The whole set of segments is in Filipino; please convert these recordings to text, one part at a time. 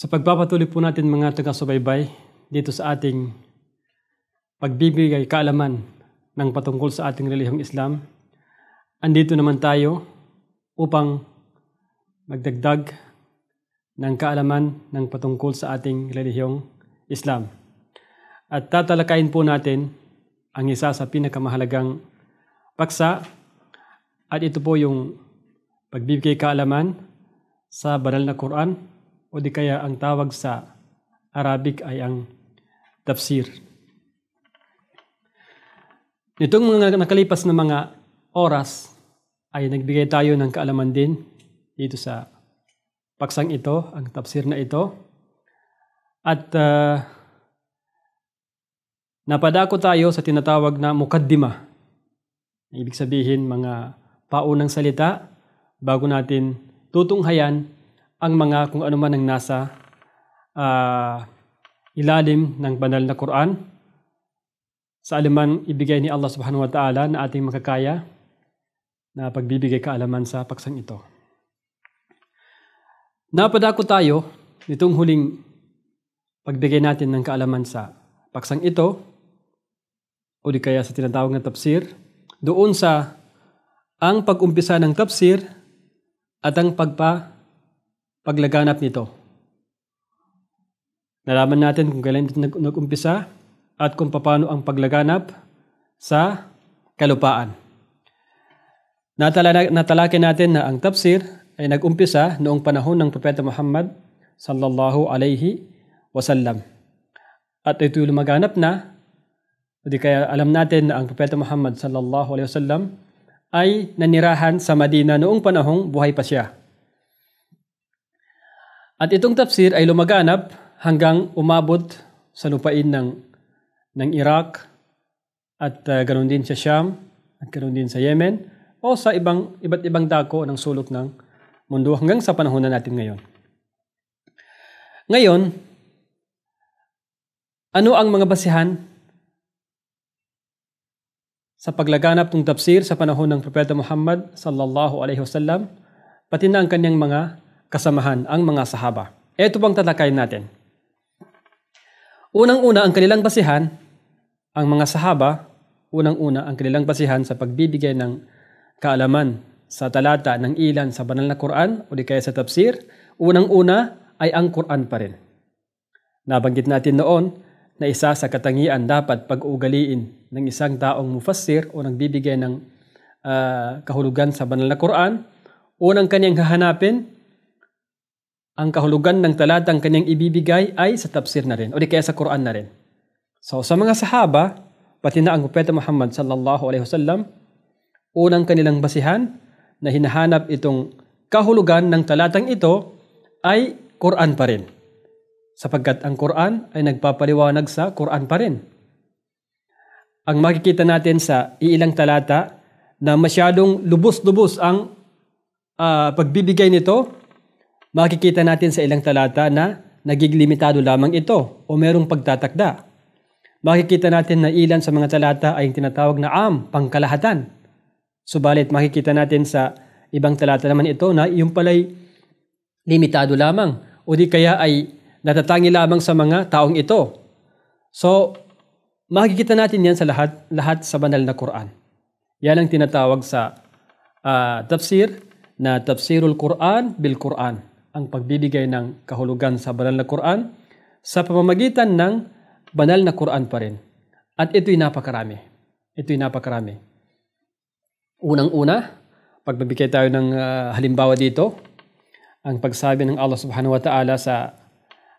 Sa pagpapatuloy po natin mga taga-subaybay dito sa ating pagbibigay kaalaman ng patungkol sa ating relihiyong Islam, andito naman tayo upang magdagdag ng kaalaman ng patungkol sa ating relihiyong Islam. At tatalakayin po natin ang isa sa pinakamahalagang paksa at ito po yung pagbibigay kaalaman sa banal na Quran o di kaya ang tawag sa Arabic ay ang tafsir. Nitong mga nakalipas na mga oras ay nagbigay tayo ng kaalaman din dito sa paksang ito, ang tafsir na ito. At uh, napadako tayo sa tinatawag na mukaddima. Ibig sabihin mga paunang salita bago natin tutunghayan ang mga kung ano man ang nasa uh, ilalim ng banal na Quran sa aliman ibigay ni Allah subhanahu wa ta'ala na ating makakaya na pagbibigay kaalaman sa paksang ito. Napadako tayo nitong huling pagbigay natin ng kaalaman sa paksang ito o di kaya sa tinatawag na tafsir doon sa ang pag-umpisa ng tafsir at ang pagpa paglaganap nito. Nalaman natin kung kailan ito nag-umpisa at kung paano ang paglaganap sa kalupaan. Natala, natalakay natin na ang tafsir ay nag-umpisa noong panahon ng Propeta Muhammad sallallahu alaihi wasallam. At ito lumaganap na, hindi kaya alam natin na ang Propeta Muhammad sallallahu alaihi wasallam ay nanirahan sa Madina noong panahong buhay pa siya. At itong tafsir ay lumaganap hanggang umabot sa lupain ng, ng Iraq at uh, ganoon din sa Sham at ganoon din sa Yemen o sa ibang, iba't ibang dako ng sulok ng mundo hanggang sa panahon na natin ngayon. Ngayon, ano ang mga basihan sa paglaganap ng tafsir sa panahon ng Propeta Muhammad sallallahu alaihi wasallam pati na ang kanyang mga kasamahan ang mga sahaba. Ito pang talakayin natin. Unang-una ang kanilang basihan, ang mga sahaba, unang-una ang kanilang basihan sa pagbibigay ng kaalaman sa talata ng ilan sa banal na Quran o di kaya sa tafsir, unang-una ay ang Quran pa rin. Nabanggit natin noon na isa sa katangian dapat pag-ugaliin ng isang taong mufassir o nagbibigay ng uh, kahulugan sa banal na Quran, unang kanyang hahanapin ang kahulugan ng talatang kanyang ibibigay ay sa tafsir na rin, o di kaya sa Quran na rin. So sa mga sahaba, pati na ang Propeta Muhammad sallallahu alaihi wasallam, unang kanilang basihan na hinahanap itong kahulugan ng talatang ito ay Quran pa rin. Sapagkat ang Quran ay nagpapaliwanag sa Quran pa rin. Ang makikita natin sa ilang talata na masyadong lubos-lubos ang uh, pagbibigay nito makikita natin sa ilang talata na nagiglimitado lamang ito o merong pagtatakda. Makikita natin na ilan sa mga talata ay tinatawag na am, pangkalahatan. Subalit makikita natin sa ibang talata naman ito na yung pala'y limitado lamang o di kaya ay natatangi lamang sa mga taong ito. So, makikita natin yan sa lahat, lahat sa banal na Quran. Yan ang tinatawag sa uh, tafsir na tafsirul Quran bil Quran ang pagbibigay ng kahulugan sa banal na Quran sa pamamagitan ng banal na Quran pa rin. At ito'y napakarami. Ito'y napakarami. Unang-una, pagbibigay tayo ng uh, halimbawa dito, ang pagsabi ng Allah subhanahu wa ta'ala sa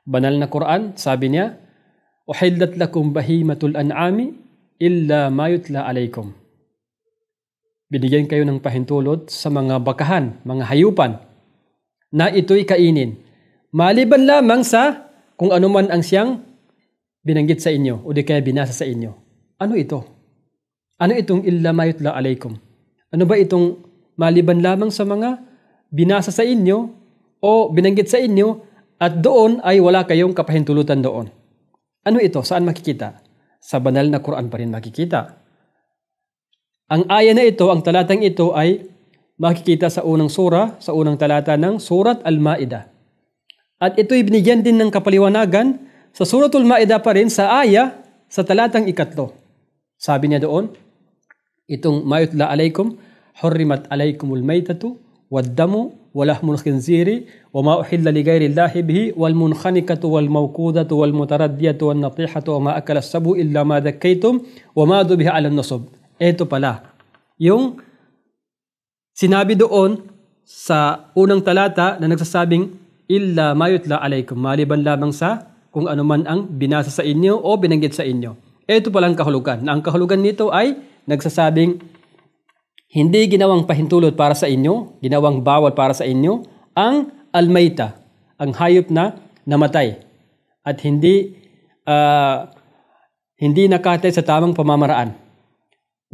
banal na Quran, sabi niya, Uhillat lakum bahimatul an'ami illa ma yutla alaykum. Binigyan kayo ng pahintulot sa mga bakahan, mga hayupan, na ito'y kainin. Maliban lamang sa kung anuman ang siyang binanggit sa inyo o di kaya binasa sa inyo. Ano ito? Ano itong illamayutla alaykum? Ano ba itong maliban lamang sa mga binasa sa inyo o binanggit sa inyo at doon ay wala kayong kapahintulutan doon? Ano ito? Saan makikita? Sa banal na Quran pa rin makikita. Ang aya na ito, ang talatang ito ay makikita sa unang sura, sa unang talata ng Surat al maida At ito'y binigyan din ng kapaliwanagan sa Suratul maida pa rin sa aya sa talatang ikatlo. Sabi niya doon, itong mayutla alaykum, hurrimat alaykumul maytatu, waddamu, walahmul khinziri, wama uhilla li gayri Allahi bihi, wal munhanikatu, wal mawkudatu, wal mutaraddiyatu, wal natihatu, wama akala sabu illa ma dakkaytum, wama dubiha alam nasub. Ito pala, yung Sinabi doon sa unang talata na nagsasabing, Illa mayutla alaykum, maliban lamang sa kung ano man ang binasa sa inyo o binanggit sa inyo. Ito pa palang kahulugan, na ang kahulugan nito ay nagsasabing, hindi ginawang pahintulot para sa inyo, ginawang bawal para sa inyo, ang almayta, ang hayop na namatay. At hindi uh, hindi nakatay sa tamang pamamaraan.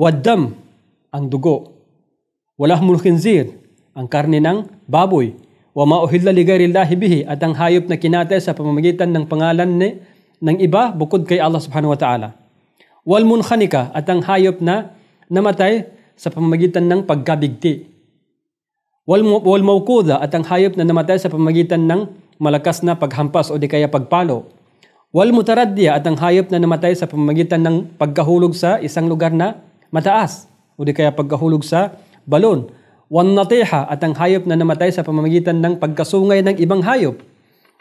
Waddam, ang dugo wala humul khinzir, ang karne ng baboy, wa mauhilla li ghairillahi bihi at ang hayop na kinatay sa pamamagitan ng pangalan ni, ng iba bukod kay Allah subhanahu wa ta'ala. Wal munkhanika at ang hayop na namatay sa pamamagitan ng pagkabigti. Wal, wal mawkuda at ang hayop na namatay sa pamamagitan ng malakas na paghampas o di kaya pagpalo. Wal mutaraddiya at ang hayop na namatay sa pamamagitan ng pagkahulog sa isang lugar na mataas o di kaya pagkahulog sa balon, wan natiha at ang hayop na namatay sa pamamagitan ng pagkasungay ng ibang hayop.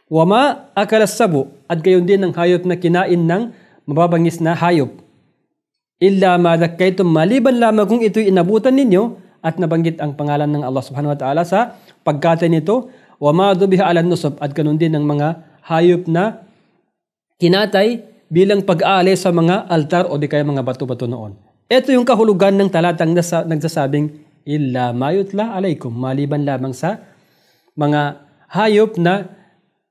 Wama akalas sabo at gayon din ang hayop na kinain ng mababangis na hayop. Illa madhakkaitum maliban lamang kung ito'y inabutan ninyo at nabanggit ang pangalan ng Allah subhanahu wa ta'ala sa pagkata nito wama dubiha ala nusab at ganun din ang mga hayop na kinatay bilang pag-aali sa mga altar o di kaya mga bato-bato noon. Ito yung kahulugan ng talatang nagsasabing illa mayutla alaykum maliban lamang sa mga hayop na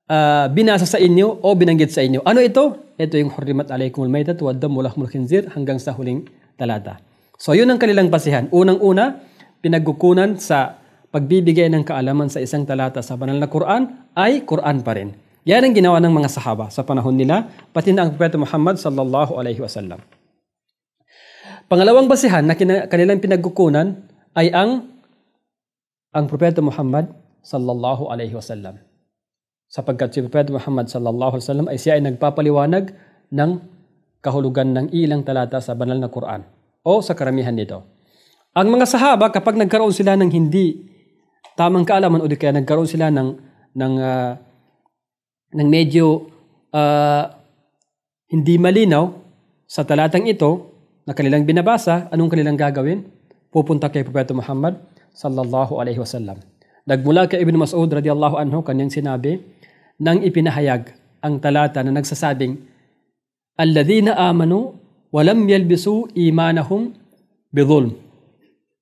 uh, binasa sa inyo o binanggit sa inyo. Ano ito? Ito yung hurrimat al maytat wa damu lahmul khinzir hanggang sa huling talata. So yun ang kanilang basihan. Unang-una, pinagkukunan sa pagbibigay ng kaalaman sa isang talata sa banal na Quran ay Quran pa rin. Yan ang ginawa ng mga sahaba sa panahon nila, pati na ang Propeta Muhammad sallallahu alaihi wasallam. Pangalawang basihan na kanilang pinagkukunan ay ang ang propeta Muhammad sallallahu alaihi wasallam. Sapagkat si propeta Muhammad sallallahu alaihi wasallam ay siya ay nagpapaliwanag ng kahulugan ng ilang talata sa banal na Quran o sa karamihan nito. Ang mga sahaba kapag nagkaroon sila ng hindi tamang kaalaman o di kaya nagkaroon sila ng ng uh, ng medyo uh, hindi malinaw sa talatang ito na kanilang binabasa, anong kanilang gagawin? popun takai pupet Muhammad sallallahu alaihi wasallam dag mula kay Ibn Mas'ud radhiyallahu anhu kanyang sinabi nang ipinahayag ang talata na nagsasabing alladhina amanu wa lam yalbisu imanahum bidhulm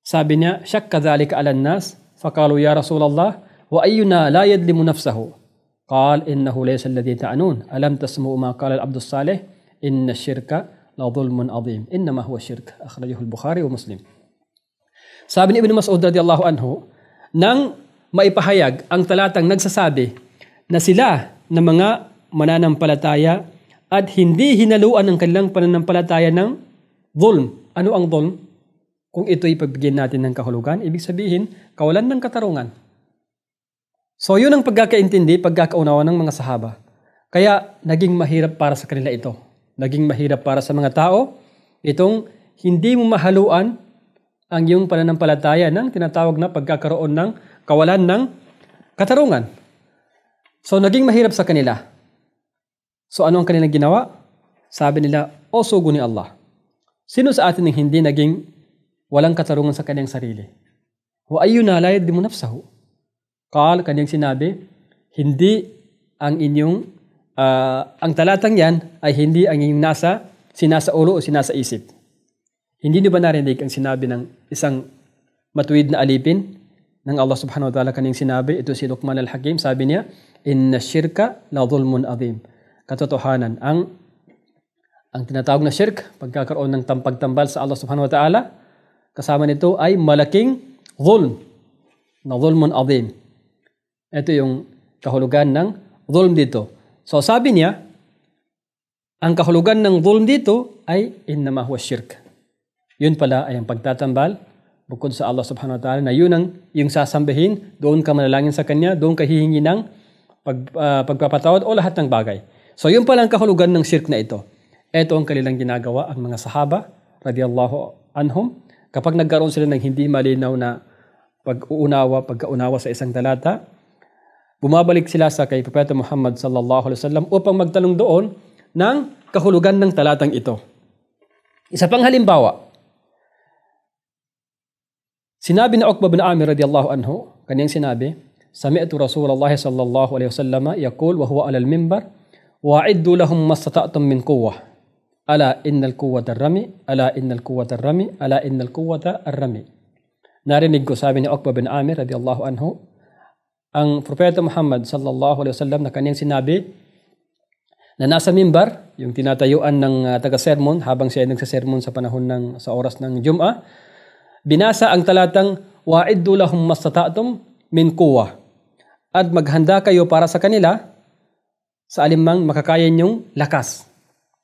sabi niya shakka dhalika ala nas faqalu ya rasulullah wa ayyuna la yadlimu nafsahu قال إنه ليس الذي تعنون ألم تسمعوا ما قال العبد الصالح إن الشرك لظلم عظيم إنما هو الشرك أخرجه البخاري ومسلم Sabi ni Ibn Mas'ud radiyallahu anhu, nang maipahayag ang talatang nagsasabi na sila na mga mananampalataya at hindi hinaluan ang kanilang pananampalataya ng zulm. Ano ang zulm? Kung ito'y pagbigyan natin ng kahulugan, ibig sabihin, kawalan ng katarungan. So yun ang pagkakaintindi, pagkakaunawa ng mga sahaba. Kaya naging mahirap para sa kanila ito. Naging mahirap para sa mga tao, itong hindi mo mahaluan ang iyong pananampalataya ng tinatawag na pagkakaroon ng kawalan ng katarungan. So, naging mahirap sa kanila. So, ano ang kanilang ginawa? Sabi nila, O sugo ni Allah. Sino sa atin ang hindi naging walang katarungan sa kanyang sarili? Wa ayun na layad mo nafsahu. Kaal, kanyang sinabi, hindi ang inyong, uh, ang talatang yan ay hindi ang inyong nasa, sinasa ulo o sinasa isip. Hindi niyo ba narinig ang sinabi ng isang matuwid na alipin ng Allah subhanahu wa ta'ala kanyang sinabi? Ito si Luqman al-Hakim, sabi niya, Inna shirka la zulmun adhim. Katotohanan, ang ang tinatawag na shirk, pagkakaroon ng tampag-tambal sa Allah subhanahu wa ta'ala, kasama nito ay malaking zulm, na zulmun adhim. Ito yung kahulugan ng zulm dito. So sabi niya, ang kahulugan ng zulm dito ay innama huwa shirk yun pala ay ang pagtatambal bukod sa Allah subhanahu wa ta'ala na yun ang yung sasambahin, doon ka manalangin sa Kanya, doon ka hihingi ng pag, uh, pagpapatawad o lahat ng bagay. So yun pala ang kahulugan ng shirk na ito. Ito ang kanilang ginagawa ang mga sahaba, radiyallahu anhum, kapag nagkaroon sila ng hindi malinaw na pag-uunawa, pagkaunawa sa isang talata, bumabalik sila sa kay Propeta Muhammad sallallahu alaihi wasallam upang magtanong doon ng kahulugan ng talatang ito. Isa pang halimbawa, Sinabi na Uqba bin Amir radiyallahu anhu, kanyang sinabi, Sami'tu Rasulullah sallallahu alaihi wasallam yakul wa huwa alal minbar, wa'iddu lahum mastata'tum min quwwah. Ala innal quwwata ar-rami, ala innal quwwata ar-rami, ala innal quwwata ar-rami. Narinig ko sabi ni Uqba bin Amir radiyallahu anhu, ang propeta Muhammad sallallahu alaihi wasallam na kanyang sinabi, na nasa mimbar, yung tinatayuan ng uh, taga-sermon habang siya ay nagsasermon sa panahon ng sa oras ng Jum'a, binasa ang talatang wa'iddu lahum mastata'tum min kuwa at maghanda kayo para sa kanila sa alimang makakaya niyong lakas.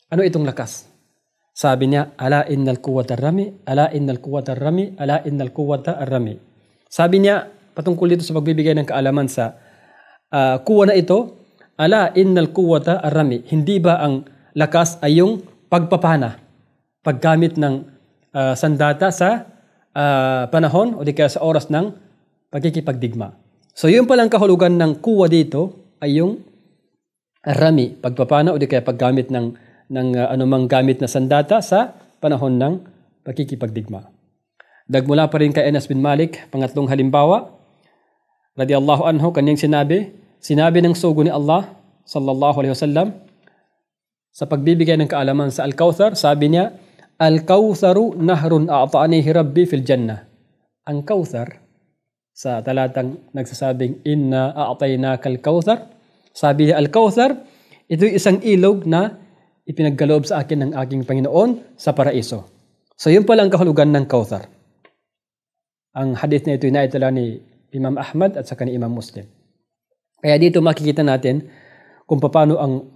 Ano itong lakas? Sabi niya, ala innal quwwata rami, ala innal quwwata rami, ala innal quwwata rami. Sabi niya patungkol dito sa pagbibigay ng kaalaman sa uh, ah, kuwa na ito, ala innal quwwata rami. Hindi ba ang lakas ay yung pagpapana, paggamit ng uh, sandata sa uh, panahon o di kaya sa oras ng pagkikipagdigma. So yun palang kahulugan ng kuwa dito ay yung rami, pagpapana o di kaya paggamit ng, ng uh, anumang gamit na sandata sa panahon ng pagkikipagdigma. Dagmula pa rin kay Enas bin Malik, pangatlong halimbawa, radiyallahu anhu, kanyang sinabi, sinabi ng sugo ni Allah, sallallahu alaihi wasallam, sa pagbibigay ng kaalaman sa Al-Kawthar, sabi niya, Al-Kawtharu nahrun a'tanihi Rabbi fil Jannah. Ang Kawthar, sa talatang nagsasabing inna a'tainaka al-Kawthar, sabi niya al-Kawthar, ito isang ilog na ipinagkaloob sa akin ng aking Panginoon sa paraiso. So yun pala ang kahulugan ng Kawthar. Ang hadith na ito ay naitala ni Imam Ahmad at saka ni Imam Muslim. Kaya dito makikita natin kung paano ang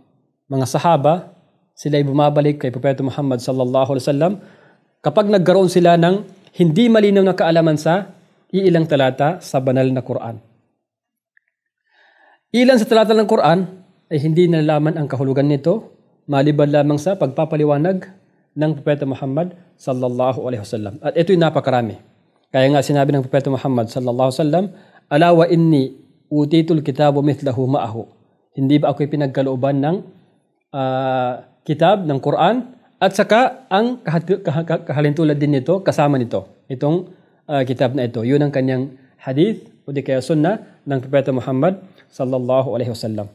mga sahaba sila ay bumabalik kay Propeta Muhammad sallallahu alaihi wasallam kapag nagkaroon sila ng hindi malinaw na kaalaman sa iilang talata sa banal na Quran. Ilan sa talata ng Quran ay hindi nalaman ang kahulugan nito maliban lamang sa pagpapaliwanag ng Propeta Muhammad sallallahu alaihi wasallam. At ito'y napakarami. Kaya nga sinabi ng Propeta Muhammad sallallahu alaihi wasallam, "Ala wa inni utitul kitabu mithlahu ma'ahu." Hindi ba ako'y pinagkalooban ng uh, kitab ng Quran at saka ang kahalintulad din nito, kasama nito, itong uh, kitab na ito. Yun ang kanyang hadith o di kaya sunna ng Propeta Muhammad sallallahu alaihi wasallam.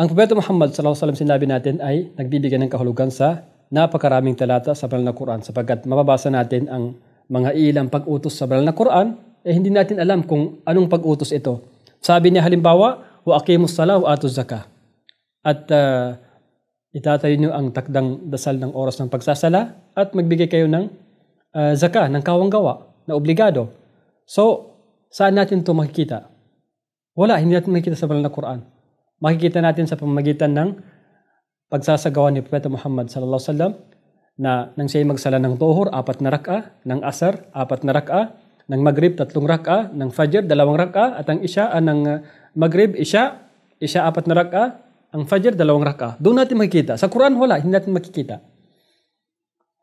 Ang Propeta Muhammad sallallahu alaihi wasallam sinabi natin ay nagbibigay ng kahulugan sa napakaraming talata sa Banal na Quran sapagkat mababasa natin ang mga ilang pag-utos sa Banal na Quran eh hindi natin alam kung anong pag-utos ito. Sabi niya halimbawa, wa aqimus salah wa atuz zakah. At uh, Itatayo nyo ang takdang dasal ng oras ng pagsasala at magbigay kayo ng uh, ah, zaka, ng gawa na obligado. So, saan natin ito makikita? Wala, hindi natin makikita sa banal na Quran. Makikita natin sa pamamagitan ng pagsasagawa ni Propeta Muhammad sallallahu alaihi wasallam na nang siya magsala ng tuhur, apat na rak'a, ng asar, apat na rak'a, ng maghrib, tatlong rak'a, ng fajr, dalawang rak'a, at ang isya, ang ah, ng uh, maghrib, isya, isya apat na rak'a, ang Fajr, dalawang raka. Doon natin makikita. Sa Quran, wala. Hindi natin makikita.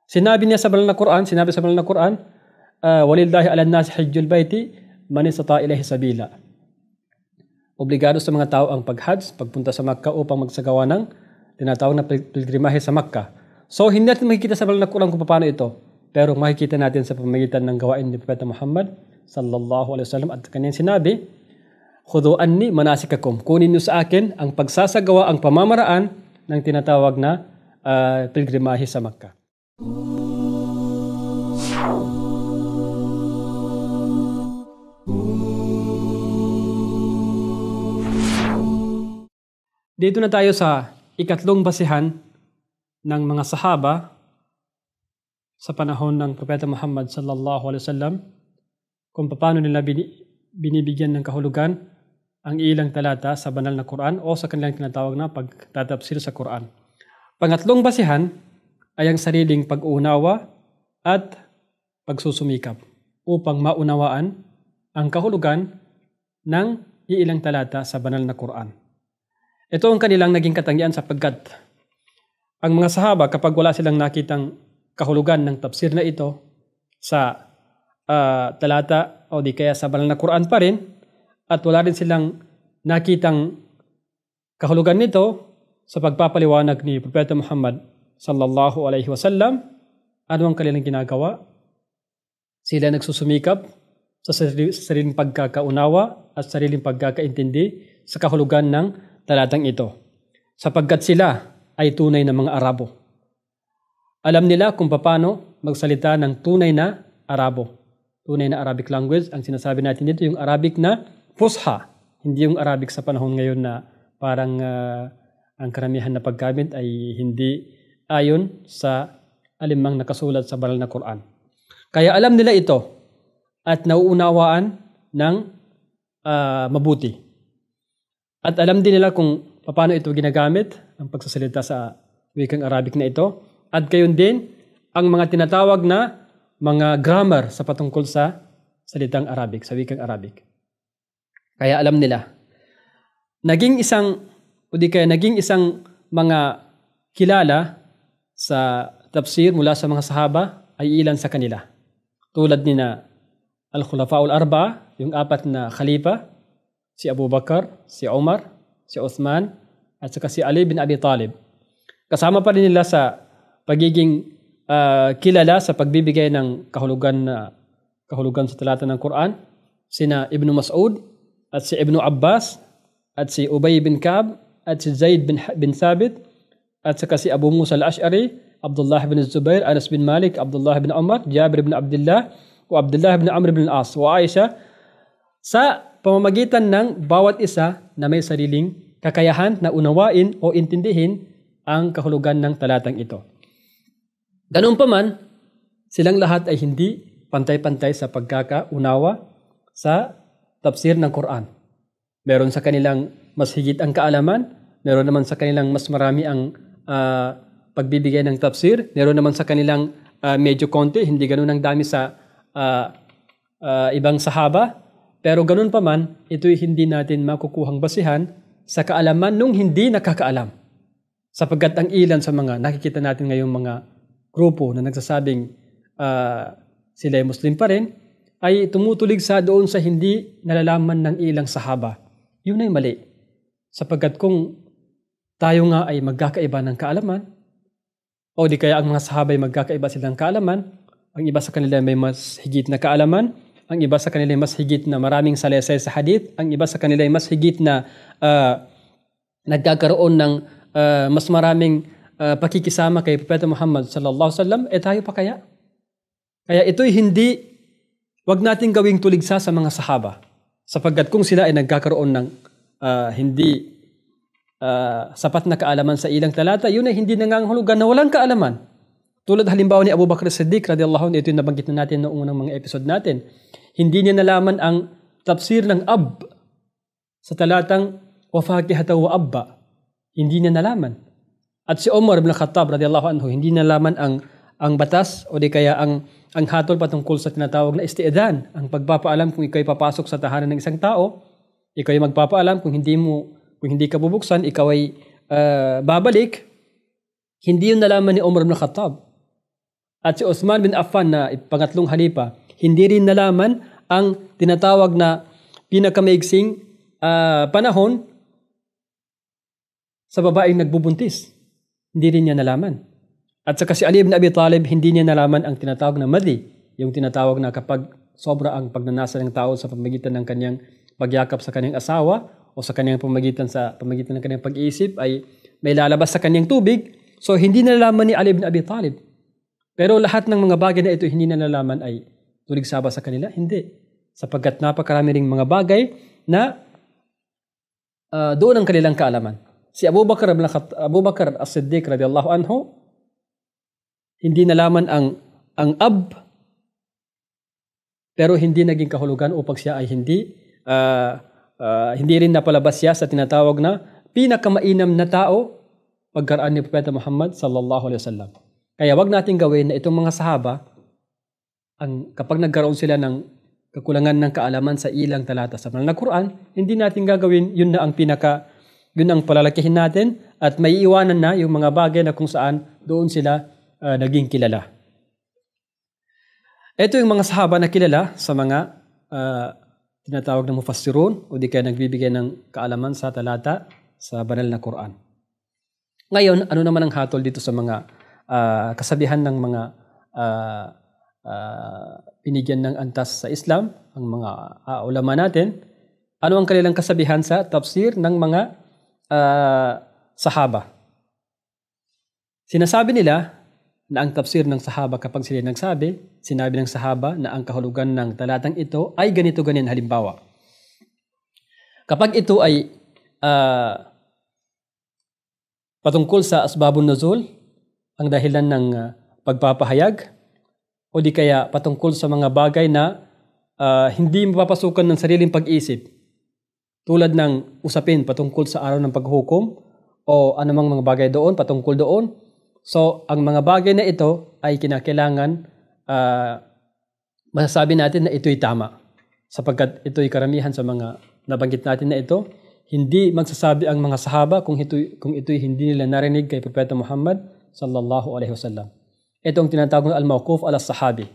Sinabi niya sa banal na Quran, sinabi sa banal na Quran, uh, Walillahi ala nasi hijjul bayti, man ilahi sabila. Obligado sa mga tao ang pag-hajj, pagpunta sa Makkah upang magsagawa ng tinatawag na pilgrimahe sa Makkah. So, hindi natin makikita sa banal na Quran kung paano ito. Pero makikita natin sa pamagitan ng gawain ni Propeta Muhammad sallallahu alaihi wasallam at kanyang sinabi, Khudu anni manasikakum. Kunin niyo sa akin ang pagsasagawa, ang pamamaraan ng tinatawag na uh, pilgrimahe sa Makkah. Dito na tayo sa ikatlong basihan ng mga sahaba sa panahon ng Propeta Muhammad sallallahu alaihi wasallam kung paano nila binibigyan ng kahulugan ang ilang talata sa banal na Quran o sa kanilang tinatawag na pagtatapsil sa Quran. Pangatlong basihan ay ang sariling pag-unawa at pagsusumikap upang maunawaan ang kahulugan ng iilang talata sa banal na Quran. Ito ang kanilang naging katangian sapagkat ang mga sahaba kapag wala silang nakitang kahulugan ng tafsir na ito sa uh, talata o di kaya sa banal na Quran pa rin, at wala rin silang nakitang kahulugan nito sa pagpapaliwanag ni Propeta Muhammad sallallahu alaihi wasallam ano ang kanilang ginagawa? Sila nagsusumikap sa sariling pagkakaunawa at sariling pagkakaintindi sa kahulugan ng talatang ito sapagkat sila ay tunay na mga Arabo. Alam nila kung paano magsalita ng tunay na Arabo. Tunay na Arabic language, ang sinasabi natin dito, yung Arabic na Fusha, hindi yung Arabic sa panahon ngayon na parang uh, ang karamihan na paggamit ay hindi ayon sa alimang nakasulat sa banal na Quran. Kaya alam nila ito at nauunawaan ng uh, mabuti. At alam din nila kung paano ito ginagamit, ang pagsasalita sa wikang Arabic na ito. At gayon din, ang mga tinatawag na mga grammar sa patungkol sa salitang Arabic, sa wikang Arabic. Kaya alam nila. Naging isang, o di kaya naging isang mga kilala sa tafsir mula sa mga sahaba ay ilan sa kanila. Tulad ni na Al-Khulafaul Arba, yung apat na khalifa, si Abu Bakar, si Umar, si Uthman, at saka si Ali bin Abi Talib. Kasama pa rin nila sa pagiging uh, kilala sa pagbibigay ng kahulugan na uh, kahulugan sa talata ng Quran, sina Ibn Mas'ud, at si Ibn Abbas at si Ubay bin Kab, at si Zaid bin, bin Thabit at saka si Abu Musa al-Ash'ari Abdullah bin Zubair Anas bin Malik Abdullah bin Umar Jabir bin Abdullah o Abdullah bin Amr bin As o Aisha sa pamamagitan ng bawat isa na may sariling kakayahan na unawain o intindihin ang kahulugan ng talatang ito. Ganun pa man, silang lahat ay hindi pantay-pantay sa pagkakaunawa sa tafsir ng Quran. Meron sa kanilang mas higit ang kaalaman, meron naman sa kanilang mas marami ang uh, pagbibigay ng tafsir, meron naman sa kanilang uh, medyo konti, hindi ganun ang dami sa uh, uh, ibang sahaba. Pero ganun pa man, ito'y hindi natin makukuhang basihan sa kaalaman nung hindi nakakaalam. Sapagkat ang ilan sa mga nakikita natin ngayong mga grupo na nagsasabing uh, sila ay Muslim pa rin, ay tumutulig sa doon sa hindi nalalaman ng ilang sahaba. Yun ay mali. Sapagkat kung tayo nga ay magkakaiba ng kaalaman, o di kaya ang mga sahaba ay magkakaiba silang kaalaman, ang iba sa kanila may mas higit na kaalaman, ang iba sa kanila ay mas higit na maraming salaysay sa hadith, ang iba sa kanila ay mas higit na uh, nagkakaroon ng uh, mas maraming uh, pakikisama kay Propeta Muhammad sallallahu alaihi wasallam, eh tayo pa kaya? Kaya ito'y hindi Huwag natin gawing tuligsa sa mga sahaba sapagkat kung sila ay nagkakaroon ng uh, hindi uh, sapat na kaalaman sa ilang talata, yun ay hindi nangangahulugan na walang kaalaman. Tulad halimbawa ni Abu Bakr Siddiq, radiyallahu anhu, ito yung nabanggit na natin noong unang mga episode natin. Hindi niya nalaman ang tafsir ng ab sa talatang wafakihata wa abba. Hindi niya nalaman. At si Umar ibn Khattab, radiyallahu anhu, hindi nalaman ang ang batas o di kaya ang ang hatol patungkol sa tinatawag na istiedan, ang pagpapaalam kung ikaw'y papasok sa tahanan ng isang tao, ikaw ay magpapaalam kung hindi mo kung hindi ka bubuksan, ikaw ay uh, babalik. Hindi 'yun nalaman ni Umar ibn Khattab. At si Uthman bin Affan na pangatlong halipa, hindi rin nalaman ang tinatawag na pinakamaigsing uh, ah, panahon sa babaeng nagbubuntis. Hindi rin niya nalaman. At saka si Ali ibn Abi Talib, hindi niya nalaman ang tinatawag na madi, yung tinatawag na kapag sobra ang pagnanasa ng tao sa pamagitan ng kanyang pagyakap sa kanyang asawa o sa kanyang pamagitan sa pamagitan ng kanyang pag-iisip ay may lalabas sa kanyang tubig. So hindi nalaman ni Ali ibn Abi Talib. Pero lahat ng mga bagay na ito hindi nalaman ay tulig saba sa kanila? Hindi. Sapagkat napakarami ring mga bagay na uh, doon ang kanilang kaalaman. Si Abu Bakr, Abu Bakr as-Siddiq radiyallahu anhu, hindi nalaman ang, ang ab, pero hindi naging kahulugan upang siya ay hindi, uh, uh, hindi rin napalabas siya sa tinatawag na pinakamainam na tao pagkaraan ni Propeta Muhammad sallallahu alaihi wasallam. Kaya wag nating gawin na itong mga sahaba ang kapag nagkaroon sila ng kakulangan ng kaalaman sa ilang talata sa banal na Quran, hindi natin gagawin yun na ang pinaka yun ang palalakihin natin at maiiwanan na yung mga bagay na kung saan doon sila uh, naging kilala. Ito yung mga sahaba na kilala sa mga uh, tinatawag na mufassirun o di kaya nagbibigay ng kaalaman sa talata sa banal na Quran. Ngayon, ano naman ang hatol dito sa mga uh, kasabihan ng mga uh, uh, pinigyan ng antas sa Islam, ang mga uh, ulama natin? Ano ang kanilang kasabihan sa tafsir ng mga uh, sahaba? Sinasabi nila na ang tafsir ng sahaba kapag sila nagsabi, sinabi ng sahaba na ang kahulugan ng talatang ito ay ganito ganin halimbawa. Kapag ito ay uh, patungkol sa asbabun nuzul, ang dahilan ng uh, pagpapahayag, o di kaya patungkol sa mga bagay na uh, hindi mapapasukan ng sariling pag-isip, tulad ng usapin patungkol sa araw ng paghukom o anumang mga bagay doon, patungkol doon, So, ang mga bagay na ito ay kinakailangan uh, masasabi natin na ito'y tama. Sapagkat ito'y karamihan sa mga nabanggit natin na ito, hindi magsasabi ang mga sahaba kung ito'y, kung ito'y hindi nila narinig kay Propeta Muhammad sallallahu alaihi wasallam. Ito ang tinatawag na al-mawquf ala sahabi.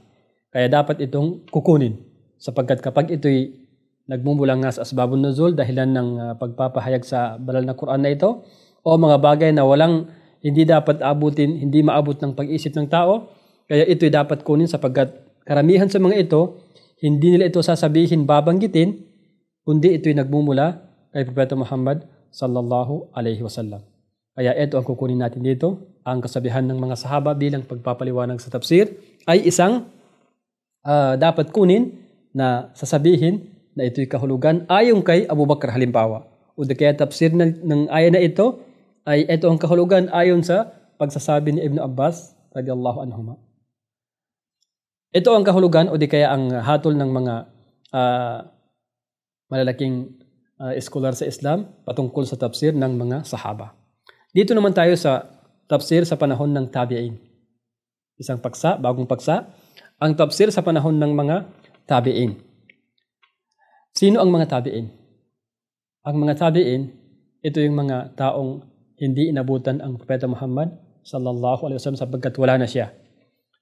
Kaya dapat itong kukunin. Sapagkat kapag ito'y nagmumula nga sa asbabun nuzul dahilan ng uh, pagpapahayag sa banal na Quran na ito o mga bagay na walang hindi dapat abutin, hindi maabot ng pag-isip ng tao. Kaya ito'y dapat kunin sapagkat karamihan sa mga ito, hindi nila ito sasabihin, babanggitin, kundi ito'y nagmumula kay Propeta Muhammad sallallahu alaihi wasallam. Kaya ito ang kukunin natin dito. Ang kasabihan ng mga sahaba bilang pagpapaliwanag sa tafsir ay isang uh, dapat kunin na sasabihin na ito'y kahulugan ayon kay Abu Bakr halimbawa. O kaya tafsir ng, ng aya na ito ay ito ang kahulugan ayon sa pagsasabi ni Ibn Abbas radiyallahu anhuma. Ito ang kahulugan o di kaya ang hatol ng mga uh, malalaking uh, scholar sa Islam patungkol sa tafsir ng mga sahaba. Dito naman tayo sa tafsir sa panahon ng tabi'in. Isang paksa, bagong paksa, ang tafsir sa panahon ng mga tabi'in. Sino ang mga tabi'in? Ang mga tabi'in, ito yung mga taong hindi inabutan ang Propeta Muhammad sallallahu alaihi wasallam sapagkat wala na siya.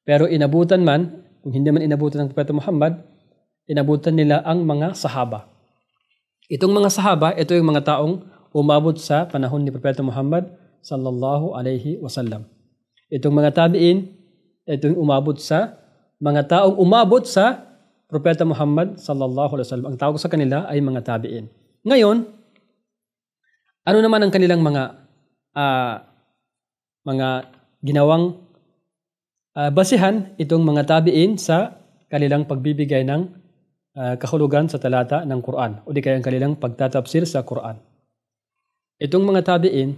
Pero inabutan man, kung hindi man inabutan ng Propeta Muhammad, inabutan nila ang mga sahaba. Itong mga sahaba, ito yung mga taong umabot sa panahon ni Propeta Muhammad sallallahu alaihi wasallam. Itong mga tabiin, ito yung umabot sa mga taong umabot sa Propeta Muhammad sallallahu alaihi wasallam. Ang tawag sa kanila ay mga tabiin. Ngayon, ano naman ang kanilang mga uh, mga ginawang uh, basihan itong mga tabiin sa kanilang pagbibigay ng uh, kahulugan sa talata ng Quran o di kaya ang kanilang pagtatapsir sa Quran. Itong mga tabiin,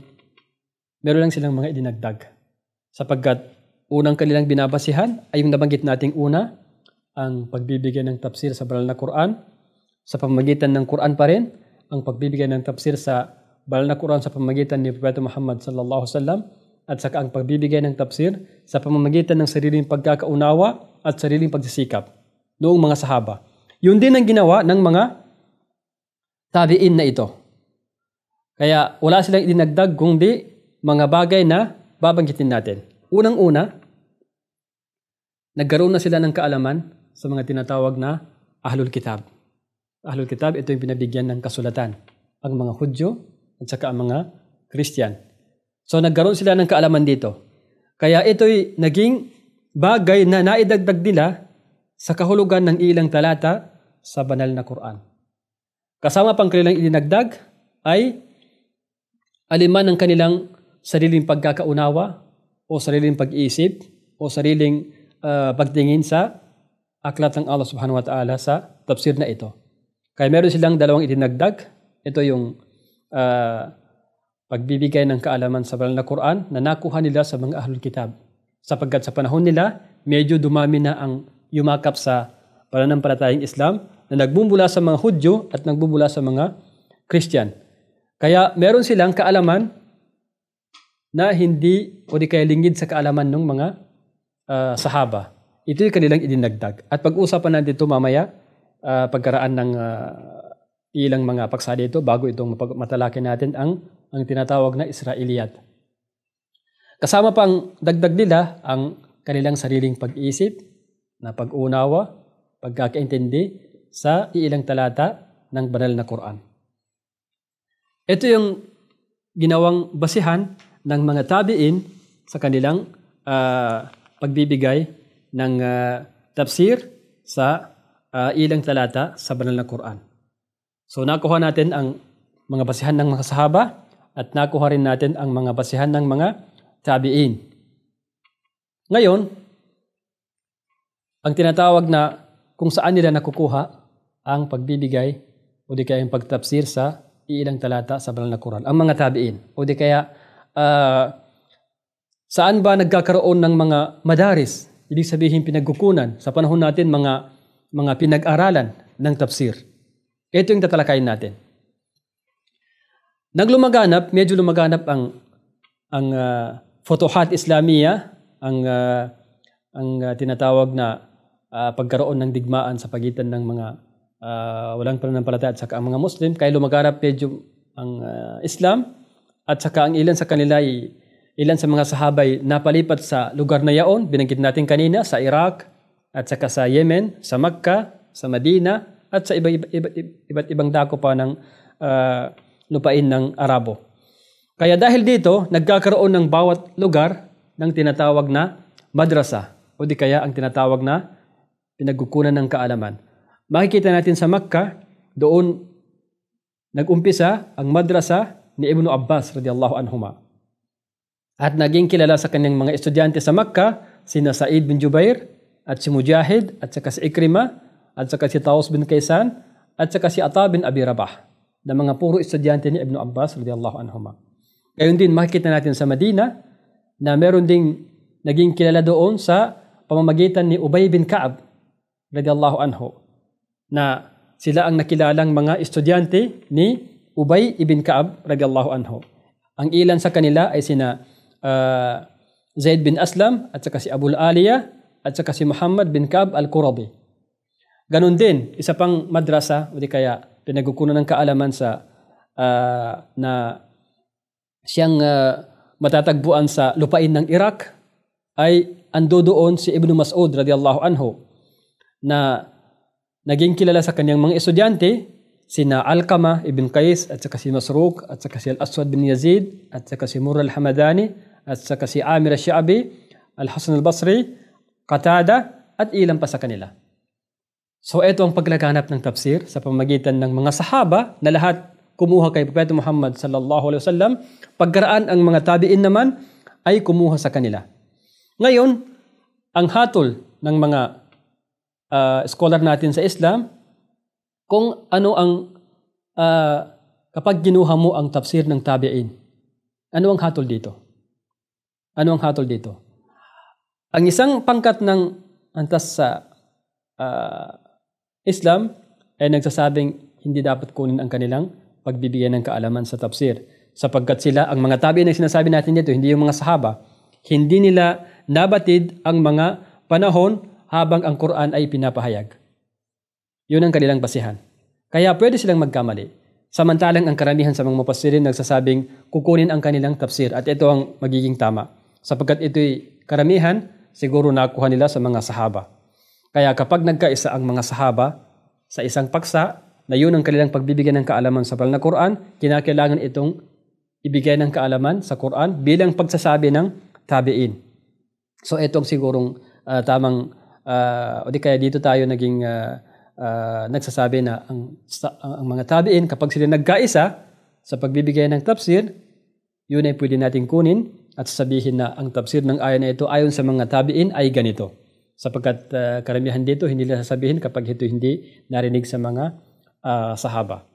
meron lang silang mga idinagdag sapagkat unang kanilang binabasihan ay yung nabanggit nating una, ang pagbibigay ng tafsir sa banal na Quran, sa pamagitan ng Quran pa rin, ang pagbibigay ng tafsir sa banal na Quran sa pamamagitan ni Propeta Muhammad sallallahu alaihi at saka ang pagbibigay ng tafsir sa pamamagitan ng sariling pagkakaunawa at sariling pagsisikap noong mga sahaba. Yun din ang ginawa ng mga tabiin na ito. Kaya wala silang dinagdag kundi mga bagay na babanggitin natin. Unang-una, nagkaroon na sila ng kaalaman sa mga tinatawag na Ahlul Kitab. Ahlul Kitab, ito yung pinabigyan ng kasulatan. Ang mga Hudyo, at saka ang mga Christian. So nagkaroon sila ng kaalaman dito. Kaya ito'y naging bagay na naidagdag nila sa kahulugan ng ilang talata sa banal na Quran. Kasama pang kanilang idinagdag ay aliman ng kanilang sariling pagkakaunawa o sariling pag-iisip o sariling uh, pagtingin sa aklat ng Allah subhanahu wa ta'ala sa tafsir na ito. Kaya meron silang dalawang itinagdag. Ito yung uh, pagbibigay ng kaalaman sa banal na Quran na nakuha nila sa mga ahlul kitab. Sapagkat sa panahon nila, medyo dumami na ang yumakap sa pananampalatayang Islam na nagbubula sa mga Hudyo at nagbubula sa mga Christian. Kaya meron silang kaalaman na hindi o di kaya lingid sa kaalaman ng mga uh, sahaba. Ito Ito'y kanilang idinagdag. At pag-usapan natin ito mamaya, uh, pagkaraan ng uh, ilang mga paksa dito bago itong matalaki natin ang, ang tinatawag na Israeliyat. Kasama pang dagdag nila ang kanilang sariling pag-iisip na pag-unawa, pagkakaintindi sa ilang talata ng banal na Quran. Ito yung ginawang basihan ng mga tabiin sa kanilang uh, pagbibigay ng uh, tafsir sa uh, ilang talata sa banal na Quran. So nakuha natin ang mga basihan ng mga sahaba at nakuha rin natin ang mga basihan ng mga tabiin. Ngayon, ang tinatawag na kung saan nila nakukuha ang pagbibigay o di kaya yung pagtapsir sa ilang talata sa banal na Quran, ang mga tabiin. O di kaya, uh, saan ba nagkakaroon ng mga madaris? Ibig sabihin pinagkukunan. Sa panahon natin, mga, mga pinag-aralan ng tafsir. Ito yung tatalakayin natin. Naglumaganap, medyo lumaganap ang ang uh, ah, Futuhat Islamiyah, ang uh, ang uh, tinatawag na uh, pagkaroon ng digmaan sa pagitan ng mga uh, walang pananampalataya at saka ang mga Muslim, kaya lumaganap medyo ang uh, Islam at saka ang ilan sa kanila ay ilan sa mga sahabay napalipat sa lugar na yaon, binanggit natin kanina, sa Iraq, at saka sa Yemen, sa Makkah, sa Madina, at sa iba, iba, iba, iba't ibang dako pa ng uh, lupain ng Arabo. Kaya dahil dito, nagkakaroon ng bawat lugar ng tinatawag na madrasa o di kaya ang tinatawag na pinagkukunan ng kaalaman. Makikita natin sa Makkah, doon nagumpisa ang madrasa ni Ibn Abbas radiyallahu anhuma. At naging kilala sa kanyang mga estudyante sa Makkah, sina Sa'id bin Jubair at si Mujahid at saka si Ikrimah at saka si Taos bin Kaysan, at saka si Ata bin Abi Rabah, na mga puro estudyante ni Ibn Abbas radiyallahu anhuma. Gayon din makikita natin sa Medina na meron ding naging kilala doon sa pamamagitan ni Ubay bin Kaab radiyallahu anhu na sila ang nakilalang mga estudyante ni Ubay ibn Kaab radiyallahu anhu. Ang ilan sa kanila ay sina uh, ah, Zaid bin Aslam at saka si Abu Aliyah at saka si Muhammad bin Kaab al-Qurabi. Ganun din, isa pang madrasa, o di kaya pinagkukunan ng kaalaman sa uh, na siyang uh, matatagpuan sa lupain ng Iraq ay ando doon si Ibn Mas'ud radiyallahu anhu na naging kilala sa kanyang mga estudyante sina Alkama ibn Qais at saka si Masruq at saka si Al-Aswad bin Yazid at saka si Murra al-Hamadani at saka si Amir al-Sha'bi Al-Hasan al-Basri Qatada at ilan pa sa kanila. So ito ang paglaganap ng tafsir sa pamagitan ng mga sahaba na lahat kumuha kay Propeta Muhammad sallallahu alaihi wasallam. Pagkaraan ang mga tabiin naman ay kumuha sa kanila. Ngayon, ang hatol ng mga uh, scholar natin sa Islam kung ano ang uh, kapag ginuha mo ang tafsir ng tabiin. Ano ang hatol dito? Ano ang hatol dito? Ang isang pangkat ng antas sa uh, Islam ay nagsasabing hindi dapat kunin ang kanilang pagbibigyan ng kaalaman sa tafsir. Sapagkat sila, ang mga tabi na sinasabi natin dito, hindi yung mga sahaba, hindi nila nabatid ang mga panahon habang ang Quran ay pinapahayag. Yun ang kanilang basihan. Kaya pwede silang magkamali. Samantalang ang karamihan sa mga mapasirin nagsasabing kukunin ang kanilang tafsir at ito ang magiging tama. Sapagkat ito'y karamihan, siguro nakuha nila sa mga sahaba. Kaya kapag nagkaisa ang mga sahaba sa isang paksa na yun ang kanilang pagbibigay ng kaalaman sa banal na Quran, kinakailangan itong ibigay ng kaalaman sa Quran bilang pagsasabi ng tabiin. So itong sigurong uh, tamang uh, o di kaya dito tayo naging uh, uh, nagsasabi na ang, sa, ang mga tabiin kapag sila nagkaisa sa pagbibigay ng tafsir, yun ay pwede nating kunin at sabihin na ang tafsir ng ayan na ito ayon sa mga tabiin ay ganito sapagkat uh, karamihan dito hindi nila sasabihin kapag ito hindi narinig sa mga uh, sahaba.